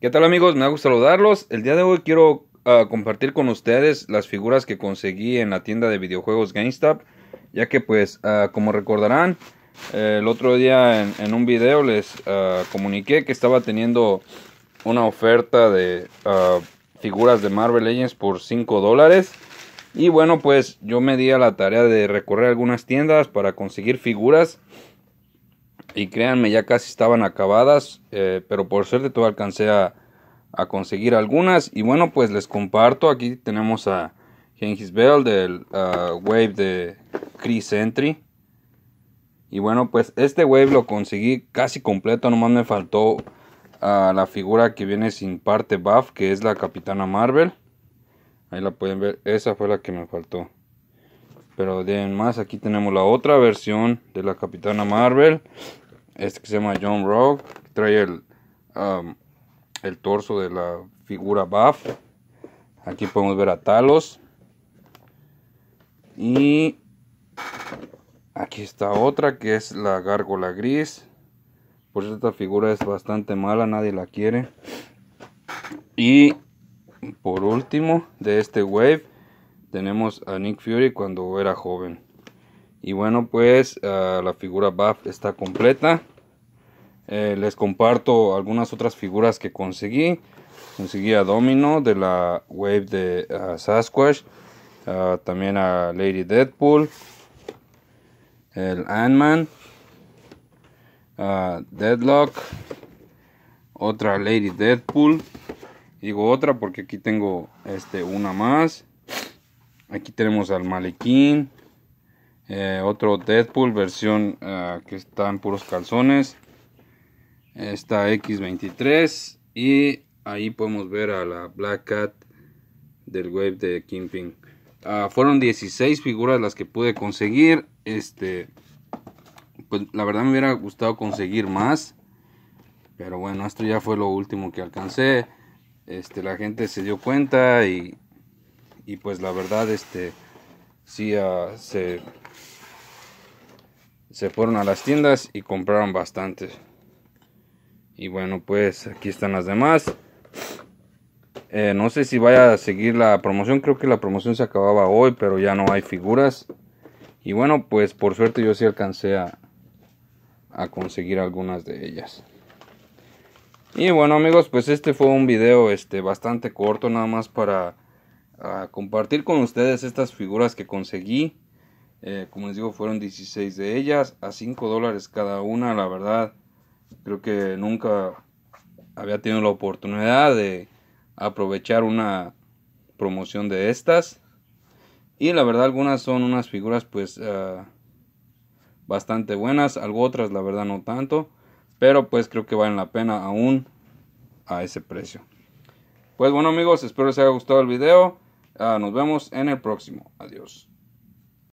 ¿Qué tal amigos? Me gusta saludarlos. El día de hoy quiero ah, compartir con ustedes las figuras que conseguí en la tienda de videojuegos GameStop. Ya que pues, ah, como recordarán, el otro día en, un video les ah, comuniqué que estaba teniendo una oferta de figuras de Marvel Legends por 5 dólares. Y bueno, pues yo me di a la tarea de recorrer algunas tiendas para conseguir figuras y créanme, ya casi estaban acabadas, eh, pero por suerte todo alcancé a, conseguir algunas. Y bueno, pues les comparto, aquí tenemos a Genghis Bell del ah, Wave de Chris Entry. Y bueno, pues este Wave lo conseguí casi completo, nomás me faltó a ah, la figura que viene sin parte buff, que es la Capitana Marvel. Ahí la pueden ver, esa fue la que me faltó. Pero de más, aquí tenemos la otra versión de la Capitana Marvel. Este que se llama John Rock. Trae el, um, el torso de la figura buff. Aquí podemos ver a Talos. Y aquí está otra que es la gárgola gris. Por eso esta figura es bastante mala, nadie la quiere. Y por último, de este wave tenemos a Nick Fury cuando era joven. Y bueno, pues ah, la figura Buff está completa. Eh, les comparto algunas otras figuras que conseguí. Conseguí a Domino de la Wave de ah, Sasquatch. Ah, también a Lady Deadpool. El Ant-Man. Deadlock. Otra Lady Deadpool. Digo otra porque aquí tengo este, una más. Aquí tenemos al Malequín. Eh, otro Deadpool, versión eh, que está en puros calzones. Esta X23. Y ahí podemos ver a la Black Cat del wave de Kingpin. Ah, fueron 16 figuras las que pude conseguir. Este, pues la verdad me hubiera gustado conseguir más. Pero bueno, esto ya fue lo último que alcancé. Este, la gente se dio cuenta y y pues la verdad este sí ah, se fueron a las tiendas y compraron bastantes y bueno pues aquí están las demás eh, no sé si vaya a seguir la promoción creo que la promoción se acababa hoy pero ya no hay figuras y bueno pues por suerte yo sí alcancé a, a conseguir algunas de ellas y bueno amigos, pues este fue un video este, bastante corto nada más para a compartir con ustedes estas figuras que conseguí. Eh, como les digo, fueron 16 de ellas a 5 dólares cada una. La verdad, creo que nunca había tenido la oportunidad de aprovechar una promoción de estas. Y la verdad, algunas son unas figuras pues eh, bastante buenas. Algo otras, la verdad, no tanto. Pero pues creo que valen la pena aún a ese precio. Pues bueno amigos, espero les haya gustado el video. Ah, nos vemos en el próximo. Adiós.